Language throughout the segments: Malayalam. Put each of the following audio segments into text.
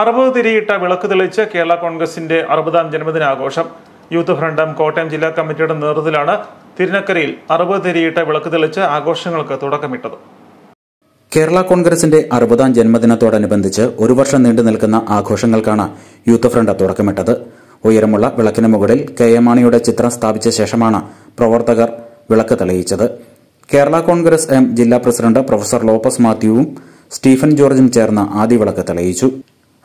അറുപത് തിരിയിട്ട വിളക്ക് തെളിച്ച് കേരള കോൺഗ്രസിന്റെ അറുപതാം ജന്മദിനാഘോഷം യൂത്ത് ഫ്രണ്ടം കോട്ടയം ജില്ലാ കമ്മിറ്റിയുടെ നേതൃത്വത്തിലാണ് തിരുനക്കരയിൽ അറുപത് തിരിയിട്ട വിളക്ക് തെളിച്ച് ആഘോഷങ്ങൾക്ക് തുടക്കമിട്ടത് കേരള കോൺഗ്രസിന്റെ അറുപതാം ജന്മദിനത്തോടനുബന്ധിച്ച് ഒരു വർഷം നീണ്ടു നിൽക്കുന്ന ആഘോഷങ്ങൾക്കാണ് യൂത്ത് ഫ്രണ്ട് തുടക്കമിട്ടത് ഉയരമുള്ള വിളക്കിന് മുകളിൽ കെ എം മാണിയുടെ ചിത്രം സ്ഥാപിച്ച ശേഷമാണ് പ്രവർത്തകർ വിളക്ക് തെളിയിച്ചത് കേരള കോൺഗ്രസ് എം ജില്ലാ പ്രസിഡന്റ് പ്രൊഫസർ ലോപ്പസ് മാത്യുവും സ്റ്റീഫൻ ജോർജും ചേർന്ന് ആദ്യ വിളക്ക് തെളിയിച്ചു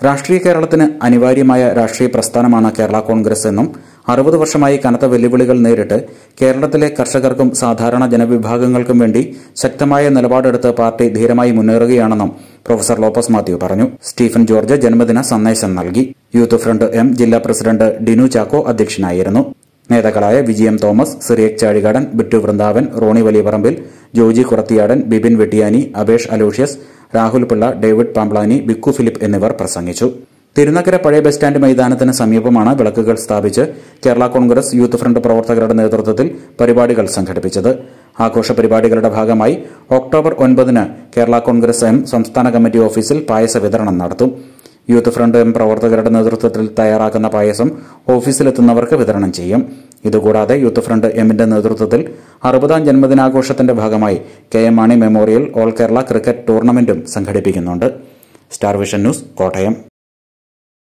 രാഷ്ട്രീയ കേരളത്തിന് അനിവാര്യമായ രാഷ്ട്രീയ പ്രസ്ഥാനമാണ് കേരള കോൺഗ്രസ് എന്നും അറുപത് വർഷമായി കനത്ത വെല്ലുവിളികൾ നേരിട്ട് കേരളത്തിലെ കർഷകർക്കും സാധാരണ ജനവിഭാഗങ്ങൾക്കും വേണ്ടി ശക്തമായ നിലപാടെടുത്ത് പാർട്ടി ധീരമായി മുന്നേറുകയാണെന്നും പ്രൊഫസർ ലോപ്പസ് മാത്യു പറഞ്ഞു സ്റ്റീഫൻ ജോർജ് ജന്മദിന സന്ദേശം നൽകി യൂത്ത് ഫ്രണ്ട് എം ജില്ലാ പ്രസിഡന്റ് ഡിനു ചാക്കോ അധ്യക്ഷനായിരുന്നു നേതാക്കളായ M Thomas Cyriac Chazhikadan Bittu Vrindavan Roni Valiyaparambil Joji Kurathiyadan Bibin Vettiyani Abesh Aloysius Rahul Pillai David Pamblani Bikku Philip എന്നിവർ പ്രസംഗിച്ചു തിരുനക്കര പഴയ ബസ് സ്റ്റാൻഡ് മൈതാനത്തിന് സമീപമാണ് വിളക്കുകൾ സ്ഥാപിച്ച് കേരള കോൺഗ്രസ് യൂത്ത് ഫ്രണ്ട് പ്രവർത്തകരുടെ നേതൃത്വത്തിൽ പരിപാടികൾ സംഘടിപ്പിച്ചത് ആഘോഷ പരിപാടികളുടെ ഭാഗമായി ഒക്ടോബർ ഒൻപതിന് കേരള കോൺഗ്രസ് എം സംസ്ഥാന കമ്മിറ്റി ഓഫീസിൽ പായസ വിതരണം നടത്തും യൂത്ത് ഫ്രണ്ട് എം പ്രവർത്തകരുടെ നേതൃത്വത്തിൽ തയ്യാറാക്കുന്ന പായസം ഓഫീസിലെത്തുന്നവർക്ക് വിതരണം ചെയ്യും ഇതുകൂടാതെ യൂത്ത് ഫ്രണ്ട് എമ്മിന്റെ നേതൃത്വത്തിൽ അറുപതാം ജന്മദിനാഘോഷത്തിന്റെ ഭാഗമായി K M Mani memorial all Kerala cricket ടൂർണമെന്റും സംഘടിപ്പിക്കുന്നുണ്ട് സ്റ്റാർ വിഷൻ ന്യൂസ് കോട്ടയം